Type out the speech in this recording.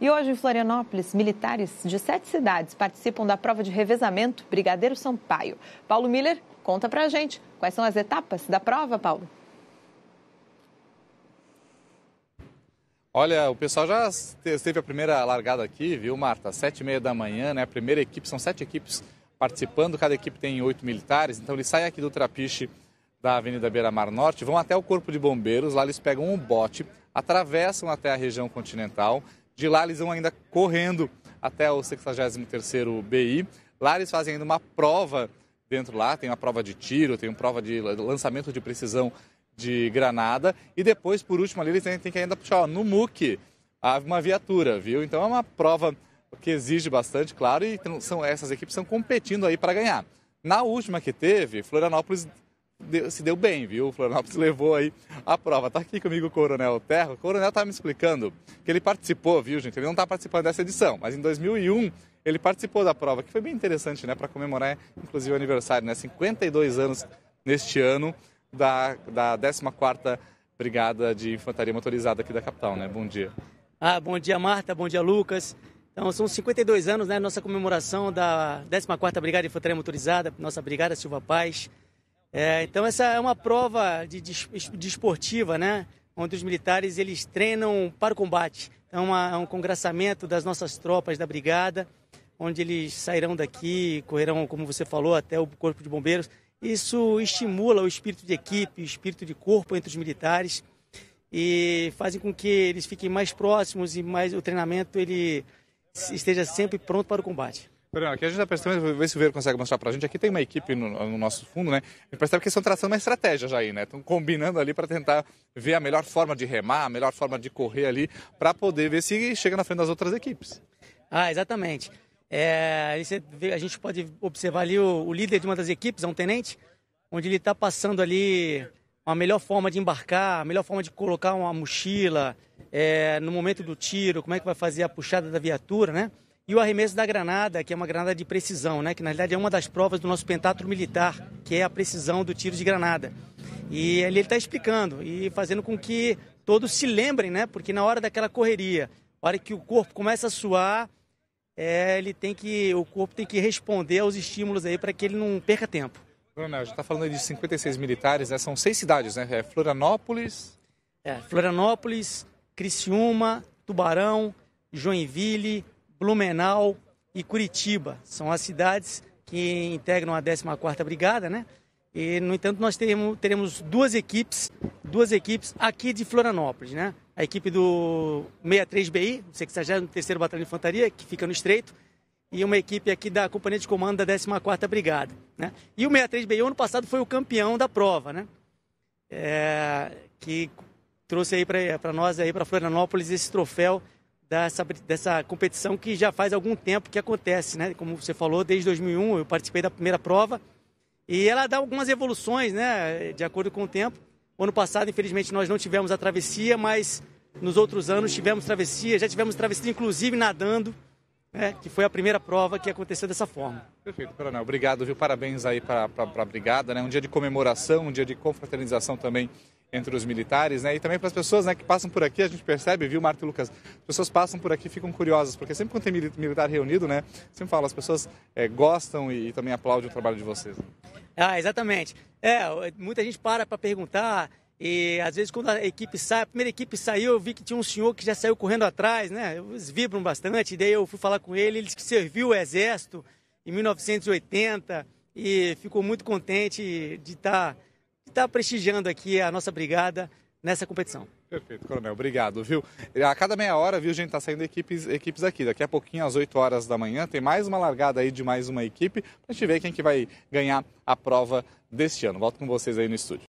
E hoje, em Florianópolis, militares de sete cidades participam da prova de revezamento Brigadeiro Sampaio. Paulo Miller conta pra gente quais são as etapas da prova, Paulo. Olha, o pessoal já teve a primeira largada aqui, viu, Marta? Sete e meia da manhã, né? A primeira equipe, são sete equipes participando, cada equipe tem oito militares, então eles saem aqui do Trapiche da Avenida Beira Mar Norte, vão até o Corpo de Bombeiros, lá eles pegam um bote, atravessam até a região continental, de lá eles vão ainda correndo até o 63º BI. Lá eles fazem ainda uma prova dentro lá, tem uma prova de tiro, tem uma prova de lançamento de precisão de granada. E depois, por último, ali eles têm, que ainda puxar ó, no MUC uma viatura, viu? Então é uma prova que exige bastante, claro, e são essas equipes estão competindo aí para ganhar. Na última que teve, Florianópolis deu, se deu bem, viu? O Florianópolis levou aí a prova. Tá aqui comigo o Coronel Terra. O Coronel tá me explicando que ele participou, viu, gente? Ele não tá participando dessa edição, mas em 2001 ele participou da prova, que foi bem interessante, né? Para comemorar, inclusive, o aniversário, né? 52 anos neste ano da, da 14ª Brigada de Infantaria Motorizada aqui da capital, né? Bom dia. Ah, bom dia, Marta. Bom dia, Lucas. Então, são 52 anos, né? Nossa comemoração da 14ª Brigada de Infantaria Motorizada, nossa Brigada Silva Paz. É, então essa é uma prova de, de, de esportiva, né? Onde os militares eles treinam para o combate. É, uma, é um congressamento das nossas tropas da brigada, onde eles sairão daqui, correrão, como você falou, até o corpo de bombeiros. Isso estimula o espírito de equipe, o espírito de corpo entre os militares e fazem com que eles fiquem mais próximos e mais o treinamento ele esteja sempre pronto para o combate. Perdão, aqui a gente está percebendo, ver se o Vieira consegue mostrar para a gente. Aqui tem uma equipe no, no, nosso fundo, né? A gente percebe que eles estão traçando uma estratégia já aí, né? Estão combinando ali para tentar ver a melhor forma de remar, a melhor forma de correr ali, para poder ver se chega na frente das outras equipes. Ah, exatamente. É, a gente pode observar ali o, o, líder de uma das equipes, é um tenente, onde ele está passando ali a melhor forma de embarcar, a melhor forma de colocar uma mochila, é, no momento do tiro, como é que vai fazer a puxada da viatura, né? E o arremesso da granada, que é uma granada de precisão, né? que na realidade é uma das provas do nosso pentatro militar, que é a precisão do tiro de granada. E ele está explicando e fazendo com que todos se lembrem, né? porque na hora daquela correria, hora que o corpo começa a suar, é, ele tem que, o corpo tem que responder aos estímulos aí para que ele não perca tempo. Coronel, a está falando de 56 militares, né? são seis cidades, né? É Florianópolis. É, Florianópolis, Criciúma, Tubarão, Joinville, Blumenau e Curitiba. São as cidades que integram a 14ª Brigada, né? E, no entanto, nós teremos, teremos duas equipes, duas equipes aqui de Florianópolis, né? A equipe do 63BI, 63º Batalhão de Infantaria, que fica no Estreito, e uma equipe aqui da Companhia de Comando da 14ª Brigada, né? E o 63BI, ano passado, foi o campeão da prova, né? É, que trouxe aí para nós, aí para Florianópolis, esse troféu dessa, dessa competição que já faz algum tempo que acontece, né? Como você falou, desde 2001 eu participei da primeira prova e ela dá algumas evoluções, né? De acordo com o tempo. O ano passado, infelizmente, nós não tivemos a travessia, mas nos outros anos tivemos travessia, já tivemos travessia inclusive nadando. né? que foi a primeira prova que aconteceu dessa forma. Perfeito, Coronel. Obrigado, viu? Parabéns aí para a Brigada, né? Um dia de comemoração, um dia de confraternização também entre os militares, né? E também para as pessoas, né, que passam por aqui, a gente percebe, viu, Marta e Lucas, as pessoas passam por aqui, ficam curiosas, porque sempre quando tem militar reunido, né, sempre fala, as pessoas é, gostam e, e, também aplaudem o trabalho de vocês. Ah, exatamente. É, muita gente para para perguntar e às vezes quando a equipe sai, a primeira equipe saiu, eu vi que tinha um senhor que já saiu correndo atrás, né? Eles vibram bastante, e daí eu fui falar com ele, ele disse que serviu o exército em 1980 e ficou muito contente de estar tá está prestigiando aqui a nossa brigada nessa competição. Perfeito, Coronel. Obrigado, viu? A cada meia hora, viu, a gente está saindo equipes, equipes aqui. Daqui a pouquinho, às 8 horas da manhã, tem mais uma largada aí de mais uma equipe a gente ver quem que vai ganhar a prova deste ano. Volto com vocês aí no estúdio.